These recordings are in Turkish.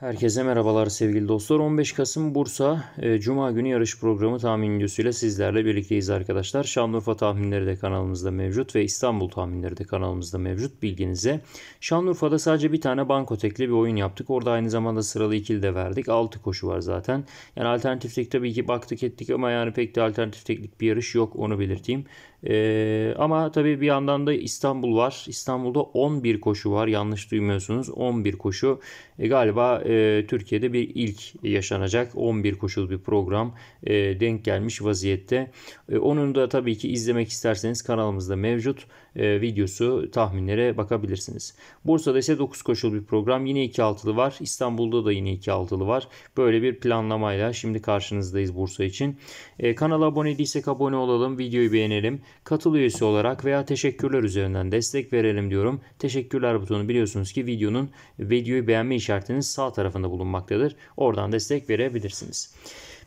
Herkese merhabalar sevgili dostlar. 15 Kasım Bursa e, Cuma günü yarış programı tahmin videosuyla sizlerle birlikteyiz arkadaşlar. Şanlıurfa tahminleri de kanalımızda mevcut ve İstanbul tahminleri de kanalımızda mevcut bilginize. Şanlıurfa'da sadece bir tane banko tekli bir oyun yaptık. Orada aynı zamanda sıralı ikili de verdik. 6 koşu var zaten. Yani alternatif tek tabii ki baktık ettik ama yani pek de alternatif teknik bir yarış yok onu belirteyim. Ee, ama tabii bir yandan da İstanbul var. İstanbul'da 11 koşu var. Yanlış duymuyorsunuz. 11 koşu e, galiba e, Türkiye'de bir ilk yaşanacak. 11 koşulu bir program e, denk gelmiş vaziyette. E, onun da tabii ki izlemek isterseniz kanalımızda mevcut e, videosu tahminlere bakabilirsiniz. Bursa'da ise 9 koşulu bir program. Yine 2 altılı var. İstanbul'da da yine 2 altılı var. Böyle bir planlamayla şimdi karşınızdayız Bursa için. E, kanala abone değilsek abone olalım. Videoyu beğenelim katıl üyesi olarak veya teşekkürler üzerinden destek verelim diyorum. Teşekkürler butonu biliyorsunuz ki videonun videoyu beğenme işaretinin sağ tarafında bulunmaktadır. Oradan destek verebilirsiniz.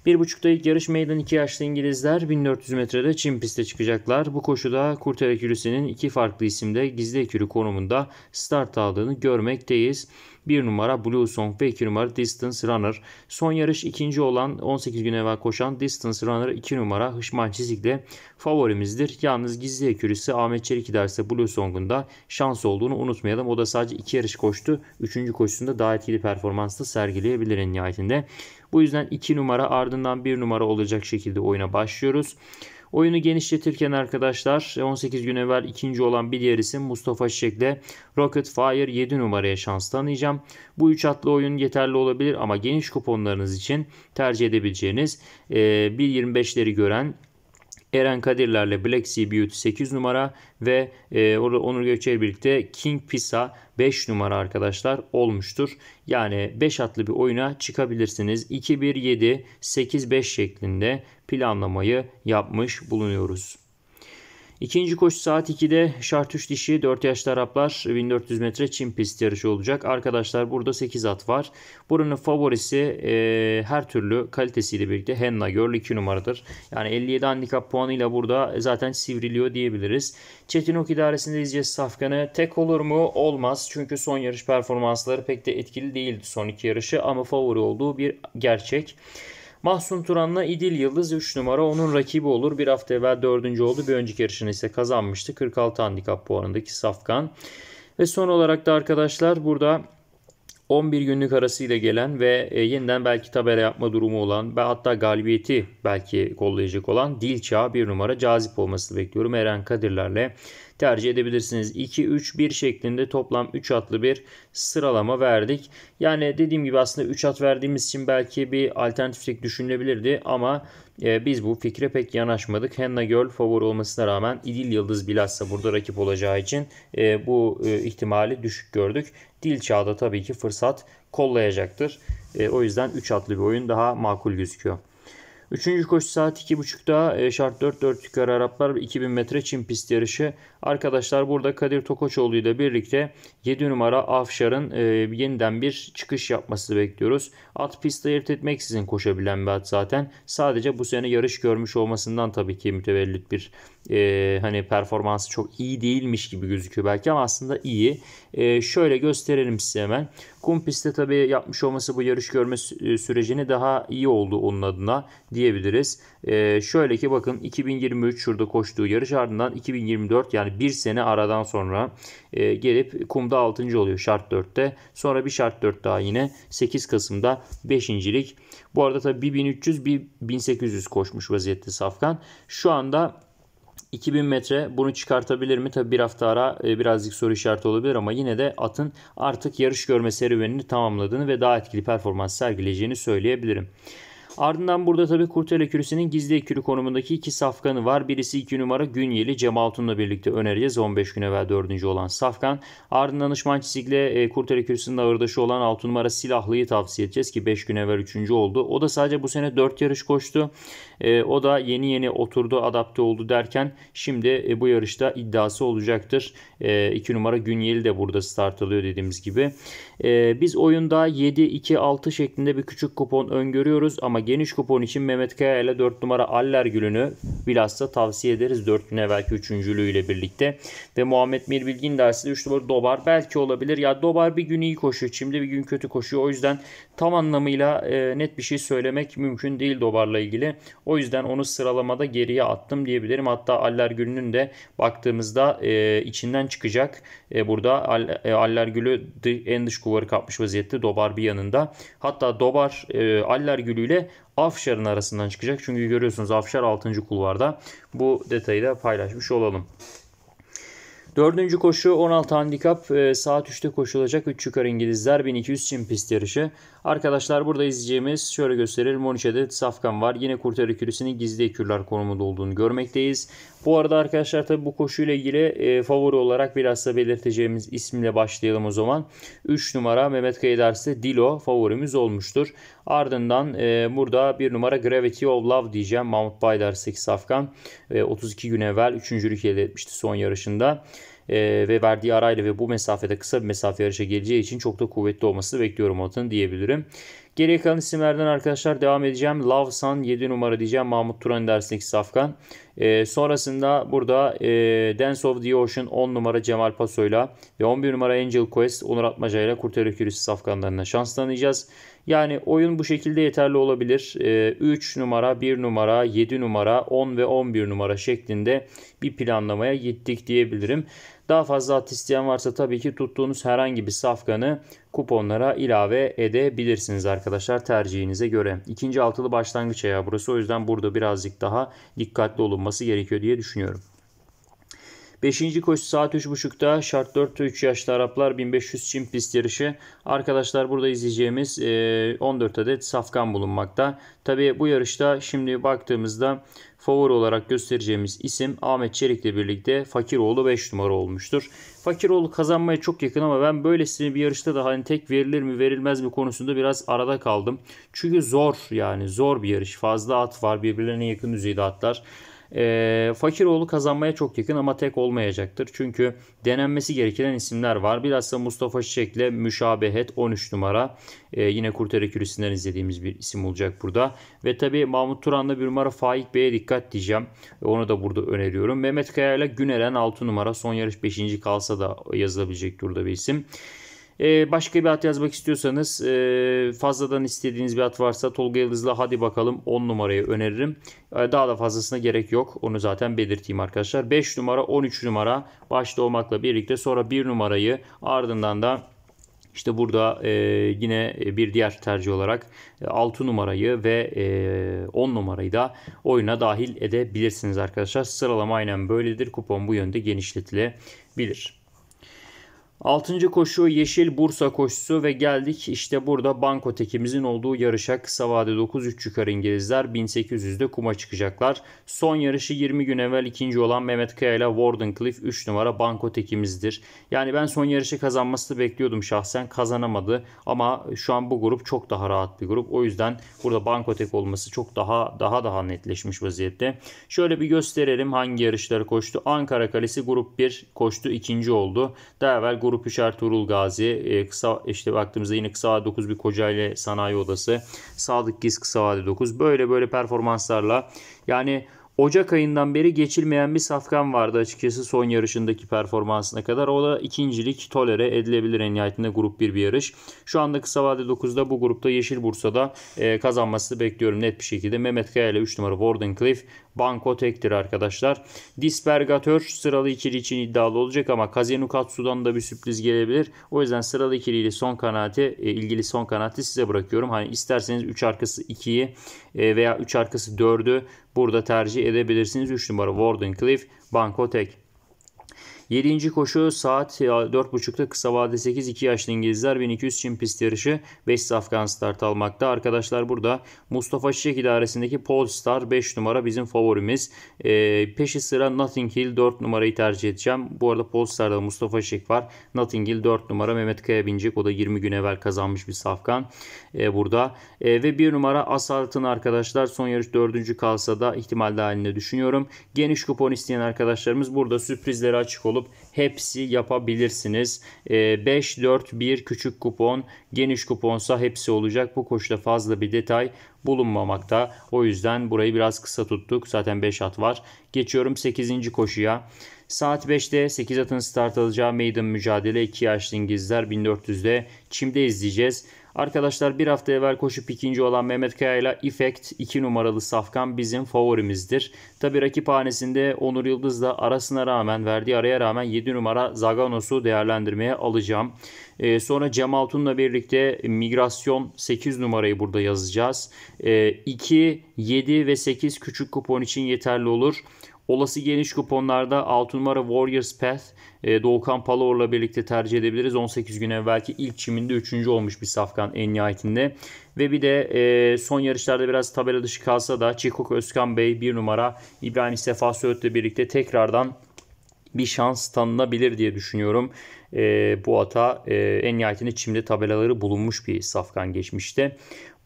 Bir buçukta ilk yarış meydan iki yaşlı İngilizler 1400 metrede Çin piste çıkacaklar. Bu koşuda kurt Ekürüsü'nün iki farklı isimde gizli ekürü konumunda start aldığını görmekteyiz. 1 numara Blue Song ve 2 numara Distance Runner. Son yarış ikinci olan 18 gün evvel koşan Distance Runner 2 numara Hışman Çizik favorimizdir. Yalnız gizli ekürisi Ahmet Çelik giderse Blue Song'un da şans olduğunu unutmayalım. O da sadece 2 yarış koştu. 3. koşusunda daha etkili performansla sergileyebilir en nihayetinde. Bu yüzden 2 numara ardından 1 numara olacak şekilde oyuna başlıyoruz. Oyunu genişletirken arkadaşlar 18 e, gün evvel ikinci olan bir diğer isim Mustafa Çiçek'le Rocket Fire 7 numaraya şans tanıyacağım. Bu 3 atlı oyun yeterli olabilir ama geniş kuponlarınız için tercih edebileceğiniz 1.25'leri e, gören Eren Kadirlerle Black Sea Beauty 8 numara ve e, Onur Gökçer birlikte King Pisa 5 numara arkadaşlar olmuştur. Yani 5 atlı bir oyuna çıkabilirsiniz. 2-1-7-8-5 şeklinde planlamayı yapmış bulunuyoruz. İkinci koşu saat 2'de şartüş dişi 4 yaşlı Araplar 1400 metre çim pist yarışı olacak. Arkadaşlar burada 8 at var. Buranın favorisi e, her türlü kalitesiyle birlikte Henna Girl 2 numaradır. Yani 57 handikap puanıyla burada zaten sivriliyor diyebiliriz. Çetinok idaresinde izleyeceğiz Safkan'ı. Tek olur mu? Olmaz. Çünkü son yarış performansları pek de etkili değildi son iki yarışı ama favori olduğu bir gerçek. Mahsun Turan'la İdil Yıldız 3 numara onun rakibi olur. Bir hafta evvel 4. oldu. Bir önceki yarışını ise kazanmıştı. 46 handikap puanındaki Safkan. Ve son olarak da arkadaşlar burada 11 günlük arasıyla gelen ve e, yeniden belki tabela yapma durumu olan ve hatta galibiyeti belki kollayacak olan Dilça bir numara cazip olması bekliyorum. Eren Kadirler'le tercih edebilirsiniz. 2, 3, 1 şeklinde toplam 3 atlı bir sıralama verdik. Yani dediğim gibi aslında 3 at verdiğimiz için belki bir alternatiflik düşünülebilirdi ama e, biz bu fikre pek yanaşmadık. Henna Göl favori olmasına rağmen İdil Yıldız bilhassa burada rakip olacağı için e, bu e, ihtimali düşük gördük. Dil çağda tabii ki fırsat kollayacaktır. o yüzden 3 atlı bir oyun daha makul gözüküyor. Üçüncü koşu saat 2.30'da e, şart 4-4 yukarı Araplar 2000 metre Çin pist yarışı. Arkadaşlar burada Kadir Tokoçoğlu ile birlikte 7 numara Afşar'ın e, yeniden bir çıkış yapması bekliyoruz. At pistte ayırt etmeksizin koşabilen bir at zaten. Sadece bu sene yarış görmüş olmasından tabii ki mütevellit bir e, hani performansı çok iyi değilmiş gibi gözüküyor belki ama aslında iyi. E, şöyle gösterelim size hemen. Kum pistte tabii yapmış olması bu yarış görme e, sürecini daha iyi oldu onun adına diyebiliriz. E, şöyle ki bakın 2023 şurada koştuğu yarış ardından 2024 yani bir sene aradan sonra e, gelip kumda 6. oluyor şart 4'te. Sonra bir şart 4 daha yine 8 Kasım'da 5.lik. Bu arada tabii 1300 1800 koşmuş vaziyette Safkan. Şu anda 2000 metre bunu çıkartabilir mi? Tabi bir hafta ara e, birazcık soru işareti olabilir ama yine de atın artık yarış görme serüvenini tamamladığını ve daha etkili performans sergileyeceğini söyleyebilirim. Ardından burada tabi Kurtel Ekürüsü'nün gizli ekürü konumundaki iki safkanı var. Birisi 2 numara Günyeli Cem Altun'la birlikte önereceğiz. 15 gün evvel 4. olan safkan. Ardından Işman Çizik'le Kurtel Ekürüsü'nün ağırdaşı olan 6 numara Silahlı'yı tavsiye edeceğiz ki 5 gün evvel 3. oldu. O da sadece bu sene 4 yarış koştu. E, o da yeni yeni oturdu adapte oldu derken şimdi e, bu yarışta iddiası olacaktır. 2 e, numara Günyeli de burada start alıyor dediğimiz gibi. Biz oyunda 7-2-6 şeklinde bir küçük kupon öngörüyoruz ama geniş kupon için Mehmet Kaya ile 4 numara Aller Gül'ünü bilhassa tavsiye ederiz. 4 gün evvelki ile birlikte. Ve Muhammed Mir Bilgin dersi 3 numara Dobar belki olabilir. Ya Dobar bir gün iyi koşuyor. Şimdi bir gün kötü koşuyor. O yüzden tam anlamıyla e, net bir şey söylemek mümkün değil Dobar'la ilgili. O yüzden onu sıralamada geriye attım diyebilirim. Hatta Aller Gül'ünün de baktığımızda e, içinden çıkacak. E, burada e, Aller Gül'ü en dış kuvarı kapmış vaziyette Dobar bir yanında. Hatta Dobar e, Aller Gül'üyle Afşar'ın arasından çıkacak. Çünkü görüyorsunuz Afşar 6. kulvarda. Bu detayı da paylaşmış olalım. Dördüncü koşu 16 handikap e, saat 3'te koşulacak 3 yukarı İngilizler 1200 çim pist yarışı. Arkadaşlar burada izleyeceğimiz şöyle gösterelim. 13 safkan var. Yine kurt herkülüsünün gizli ekürler konumunda olduğunu görmekteyiz. Bu arada arkadaşlar tabi bu koşuyla ilgili e, favori olarak biraz da belirteceğimiz isimle başlayalım o zaman. 3 numara Mehmet Kayıdarsı Dilo favorimiz olmuştur. Ardından e, burada 1 numara Gravity of Love diyeceğim. Mahmut Baydars'taki Safkan e, 32 gün evvel 3. elde etmişti son yarışında. Ee, ve verdiği arayla ve bu mesafede kısa bir mesafe yarışa geleceği için çok da kuvvetli olması bekliyorum atın diyebilirim. Geriye kalan isimlerden arkadaşlar devam edeceğim. Lavsan 7 numara diyeceğim. Mahmut Turan dersindeki Safkan. E, sonrasında burada e, Dance of the Ocean 10 numara Cemal Paso'yla ve 11 numara Angel Quest Onur Atmaca ile Kurtarı Kürüsü Safkanlarına şans tanıyacağız. Yani oyun bu şekilde yeterli olabilir. 3 ee, numara, 1 numara, 7 numara, 10 ve 11 numara şeklinde bir planlamaya gittik diyebilirim. Daha fazla at isteyen varsa tabii ki tuttuğunuz herhangi bir safkanı kuponlara ilave edebilirsiniz arkadaşlar tercihinize göre. İkinci altılı başlangıç ayağı burası o yüzden burada birazcık daha dikkatli olunması gerekiyor diye düşünüyorum. Beşinci koşu saat 3.30'da şart 4 3 yaşlı Araplar 1500 çim pist yarışı. Arkadaşlar burada izleyeceğimiz 14 e, adet safkan bulunmakta. Tabi bu yarışta şimdi baktığımızda favori olarak göstereceğimiz isim Ahmet Çelik ile birlikte Fakiroğlu 5 numara olmuştur. Fakiroğlu kazanmaya çok yakın ama ben böylesine bir yarışta da hani tek verilir mi verilmez mi konusunda biraz arada kaldım. Çünkü zor yani zor bir yarış. Fazla at var birbirlerine yakın düzeyde atlar. E, ee, Fakiroğlu kazanmaya çok yakın ama tek olmayacaktır. Çünkü denenmesi gereken isimler var. Bilhassa Mustafa Çiçek'le Müşabehet 13 numara. E, yine Kurtarı Külüsü'nden izlediğimiz bir isim olacak burada. Ve tabi Mahmut Turan'la bir numara Faik Bey'e dikkat diyeceğim. E, onu da burada öneriyorum. Mehmet Kaya ile Güneren 6 numara. Son yarış 5. kalsa da yazılabilecek durda bir isim. Ee, başka bir at yazmak istiyorsanız e, fazladan istediğiniz bir at varsa Tolga Yıldız'la hadi bakalım 10 numarayı öneririm. Ee, daha da fazlasına gerek yok. Onu zaten belirteyim arkadaşlar. 5 numara 13 numara başta olmakla birlikte sonra 1 numarayı ardından da işte burada e, yine bir diğer tercih olarak 6 e, numarayı ve e, 10 numarayı da oyuna dahil edebilirsiniz arkadaşlar. Sıralama aynen böyledir. Kupon bu yönde genişletilebilir. Altıncı koşu Yeşil Bursa koşusu ve geldik işte burada banko tekimizin olduğu yarışa kısa vade 9-3 çıkar İngilizler 1800'de kuma çıkacaklar. Son yarışı 20 gün evvel ikinci olan Mehmet Kaya ile Wardenclyffe 3 numara banko tekimizdir. Yani ben son yarışı kazanmasını bekliyordum şahsen kazanamadı ama şu an bu grup çok daha rahat bir grup. O yüzden burada banko tek olması çok daha daha daha netleşmiş vaziyette. Şöyle bir gösterelim hangi yarışları koştu. Ankara Kalesi grup 1 koştu ikinci oldu. Daha evvel grup Doruk Üşer Turul Gazi, e, kısa işte baktığımızda yine kısa vade 9 bir Kocaeli Sanayi Odası, Sadık Giz kısa vade 9 böyle böyle performanslarla yani Ocak ayından beri geçilmeyen bir safkan vardı açıkçası son yarışındaki performansına kadar. O da ikincilik tolere edilebilir en nihayetinde grup 1 bir, yarış. Şu anda kısa vade 9'da bu grupta Yeşil Bursa'da e, kazanmasını bekliyorum net bir şekilde. Mehmet Kaya ile 3 numara Cliff, banko tektir arkadaşlar. Dispergatör sıralı ikili için iddialı olacak ama Kazenukatsu'dan da bir sürpriz gelebilir. O yüzden sıralı ikiliyle son kanaati e, ilgili son kanaati size bırakıyorum. Hani isterseniz 3 arkası 2'yi e, veya 3 arkası 4'ü Burada tercih edebilirsiniz. 3 numara Warden Cliff, Bankotek. 7. koşu saat 4.30'da e, kısa vade 8-2 yaşlı İngilizler 1200 Çin pist yarışı 5 Afgan start almakta. Arkadaşlar burada Mustafa Çiçek idaresindeki Polestar 5 numara bizim favorimiz. E, peşi sıra Nothing Hill 4 numarayı tercih edeceğim. Bu arada Polestar'da Mustafa Çiçek var. Nothing Hill 4 numara Mehmet Kaya binecek. O da 20 gün evvel kazanmış bir safkan e, burada. E, ve 1 numara Asalt'ın arkadaşlar son yarış 4. kalsa da ihtimal dahilinde düşünüyorum. Geniş kupon isteyen arkadaşlarımız burada sürprizlere açık olup olup hepsi yapabilirsiniz. 5, 4, 1 küçük kupon, geniş kuponsa hepsi olacak. Bu koşuda fazla bir detay bulunmamakta. O yüzden burayı biraz kısa tuttuk. Zaten 5 at var. Geçiyorum 8. koşuya. Saat 5'te 8 atın start alacağı meydan mücadele 2 yaşlı İngilizler 1400'de Çim'de izleyeceğiz. Arkadaşlar bir hafta evvel koşup ikinci olan Mehmet Kaya ile Effect 2 numaralı Safkan bizim favorimizdir. Tabi rakip hanesinde Onur Yıldız'la arasına rağmen verdiği araya rağmen 7 numara Zaganos'u değerlendirmeye alacağım. Ee, sonra Cem Altun'la birlikte Migrasyon 8 numarayı burada yazacağız. 2, ee, 7 ve 8 küçük kupon için yeterli olur. Olası geniş kuponlarda 6 numara Warriors Path e, Doğukan Palor'la birlikte tercih edebiliriz. 18 gün evvelki ilk çiminde 3. olmuş bir safkan en nihayetinde. Ve bir de e, son yarışlarda biraz tabela dışı kalsa da Çikok Özkan Bey 1 numara İbrahim Sefa Söğüt'le birlikte tekrardan bir şans tanınabilir diye düşünüyorum. E, bu ata e, en nihayetinde çimde tabelaları bulunmuş bir safkan geçmişte.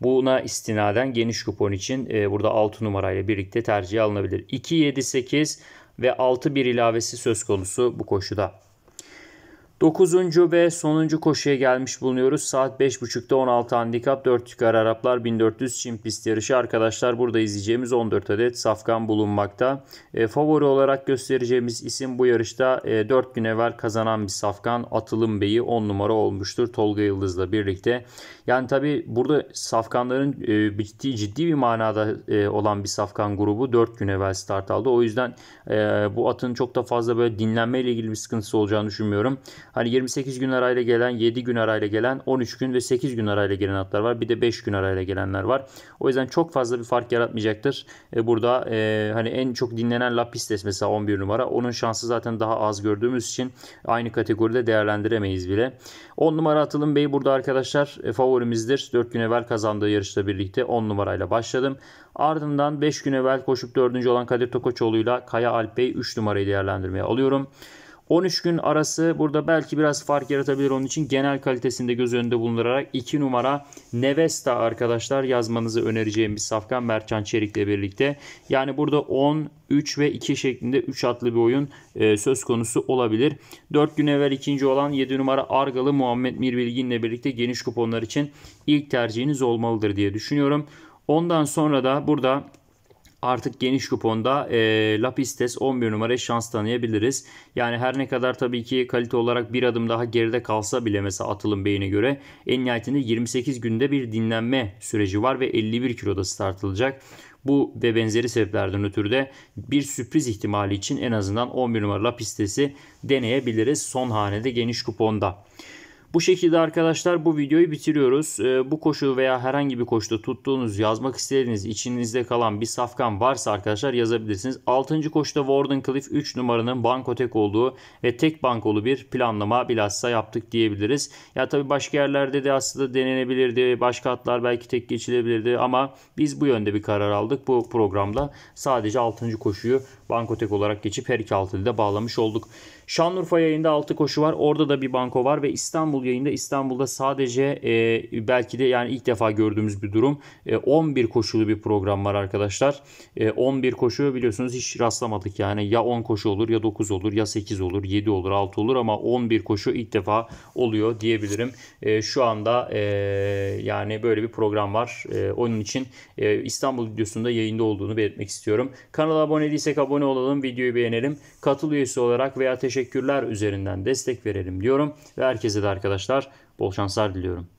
Buna istinaden geniş kupon için e, burada 6 numarayla birlikte tercih alınabilir. 2, 7, 8 ve 6-1 ilavesi söz konusu bu koşuda. 9. ve sonuncu koşuya gelmiş bulunuyoruz. Saat 5.30'da 16 handikap 4 yukarı Araplar 1400 Çin pist yarışı. Arkadaşlar burada izleyeceğimiz 14 adet safkan bulunmakta. E, favori olarak göstereceğimiz isim bu yarışta e, 4 gün evvel kazanan bir safkan Atılım Bey'i 10 numara olmuştur Tolga Yıldız'la birlikte. Yani tabi burada safkanların e, ciddi ciddi bir manada e, olan bir safkan grubu 4 gün evvel start aldı. O yüzden e, bu atın çok da fazla böyle dinlenmeyle ilgili bir sıkıntısı olacağını düşünmüyorum. Hani 28 gün arayla gelen, 7 gün arayla gelen, 13 gün ve 8 gün arayla gelen atlar var. Bir de 5 gün arayla gelenler var. O yüzden çok fazla bir fark yaratmayacaktır. E, burada e, hani en çok dinlenen Lapistes mesela 11 numara. Onun şansı zaten daha az gördüğümüz için aynı kategoride değerlendiremeyiz bile. 10 numara Atılım beyi burada arkadaşlar e, favorimizdir. 4 gün evvel kazandığı yarışta birlikte 10 numarayla başladım. Ardından 5 gün evvel koşup 4. olan Kadir Tokoçoğlu'yla Kaya Alp Bey 3 numarayı değerlendirmeye alıyorum. 13 gün arası burada belki biraz fark yaratabilir onun için genel kalitesinde göz önünde bulundurarak 2 numara Nevesta arkadaşlar yazmanızı önereceğim bir safkan Mertcan Çelik'le birlikte. Yani burada 10, 3 ve 2 şeklinde 3 atlı bir oyun e, söz konusu olabilir. 4 gün evvel ikinci olan 7 numara Argalı Muhammed Mirbilgin ile birlikte geniş kuponlar için ilk tercihiniz olmalıdır diye düşünüyorum. Ondan sonra da burada artık geniş kuponda e, Lapistes 11 numara şans tanıyabiliriz. Yani her ne kadar tabii ki kalite olarak bir adım daha geride kalsa bile mesela atılım beyine göre en nihayetinde 28 günde bir dinlenme süreci var ve 51 kiloda start startılacak. Bu ve benzeri sebeplerden ötürü de bir sürpriz ihtimali için en azından 11 numara lapistes'i deneyebiliriz son hanede geniş kuponda. Bu şekilde arkadaşlar bu videoyu bitiriyoruz. Ee, bu koşu veya herhangi bir koşuda tuttuğunuz, yazmak istediğiniz, içinizde kalan bir safkan varsa arkadaşlar yazabilirsiniz. 6. koşuda Warden Cliff 3 numaranın bankotek olduğu ve tek bankolu bir planlama bilhassa yaptık diyebiliriz. Ya tabii başka yerlerde de aslında denenebilirdi. Başka atlar belki tek geçilebilirdi ama biz bu yönde bir karar aldık. Bu programda sadece 6. koşuyu bankotek olarak geçip her iki altını da bağlamış olduk. Şanlıurfa yayında 6 koşu var. Orada da bir banko var ve İstanbul yayında İstanbul'da sadece e, belki de yani ilk defa gördüğümüz bir durum. E, 11 koşulu bir program var arkadaşlar. E, 11 koşu biliyorsunuz hiç rastlamadık yani. Ya 10 koşu olur ya 9 olur ya 8 olur 7 olur 6 olur ama 11 koşu ilk defa oluyor diyebilirim. E, şu anda e, yani böyle bir program var. E, onun için e, İstanbul videosunda yayında olduğunu belirtmek istiyorum. Kanala abone değilsek abone olalım, videoyu beğenelim. Katıl üyesi olarak veya teşekkür teşekkürler üzerinden destek verelim diyorum ve herkese de arkadaşlar bol şanslar diliyorum.